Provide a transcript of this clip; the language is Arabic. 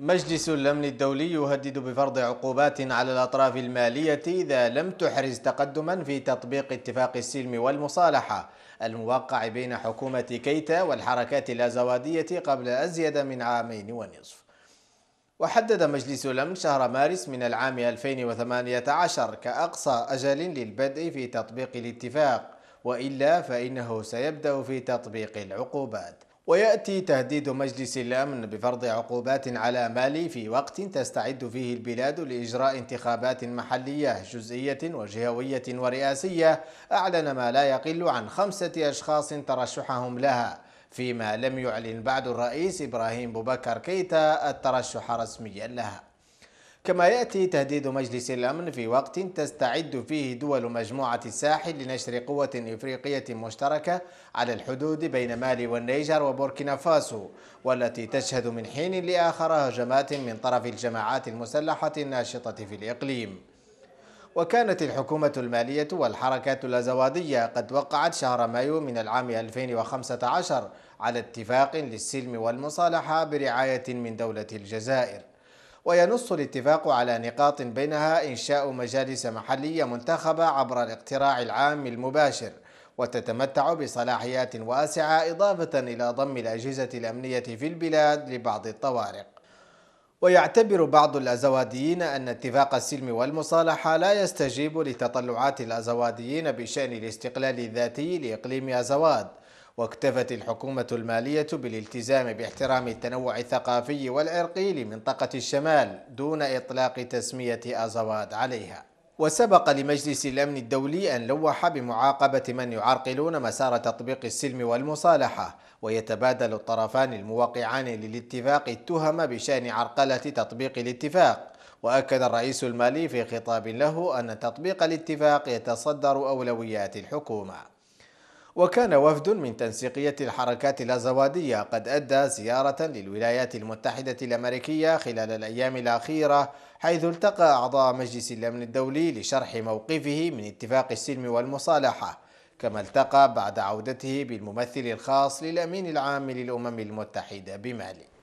مجلس الأمن الدولي يهدد بفرض عقوبات على الأطراف المالية إذا لم تحرز تقدما في تطبيق اتفاق السلم والمصالحة الموقع بين حكومة كيتا والحركات الأزوادية قبل أزيد من عامين ونصف وحدد مجلس الأمن شهر مارس من العام 2018 كأقصى أجل للبدء في تطبيق الاتفاق وإلا فإنه سيبدأ في تطبيق العقوبات ويأتي تهديد مجلس الأمن بفرض عقوبات على مالي في وقت تستعد فيه البلاد لإجراء انتخابات محلية جزئية وجهوية ورئاسية أعلن ما لا يقل عن خمسة أشخاص ترشحهم لها فيما لم يعلن بعد الرئيس إبراهيم بوبكر كيتا الترشح رسميا لها كما يأتي تهديد مجلس الأمن في وقت تستعد فيه دول مجموعة الساحل لنشر قوة إفريقية مشتركة على الحدود بين مالي والنيجر وبوركينا فاسو والتي تشهد من حين لآخر هجمات من طرف الجماعات المسلحة الناشطة في الإقليم وكانت الحكومة المالية والحركات الأزوادية قد وقعت شهر مايو من العام 2015 على اتفاق للسلم والمصالحة برعاية من دولة الجزائر وينص الاتفاق على نقاط بينها إنشاء مجالس محلية منتخبة عبر الاقتراع العام المباشر وتتمتع بصلاحيات واسعة إضافة إلى ضم الأجهزة الأمنية في البلاد لبعض الطوارق ويعتبر بعض الأزواديين أن اتفاق السلم والمصالحة لا يستجيب لتطلعات الأزواديين بشأن الاستقلال الذاتي لإقليم أزواد واكتفت الحكومة المالية بالالتزام باحترام التنوع الثقافي والعرقي لمنطقة الشمال دون إطلاق تسمية أزواد عليها وسبق لمجلس الأمن الدولي أن لوح بمعاقبة من يعرقلون مسار تطبيق السلم والمصالحة ويتبادل الطرفان الموقعان للاتفاق التهم بشأن عرقلة تطبيق الاتفاق وأكد الرئيس المالي في خطاب له أن تطبيق الاتفاق يتصدر أولويات الحكومة وكان وفد من تنسيقية الحركات الأزوادية قد أدى زيارة للولايات المتحدة الأمريكية خلال الأيام الأخيرة حيث التقى أعضاء مجلس الأمن الدولي لشرح موقفه من اتفاق السلم والمصالحة كما التقى بعد عودته بالممثل الخاص للأمين العام للأمم المتحدة بمالي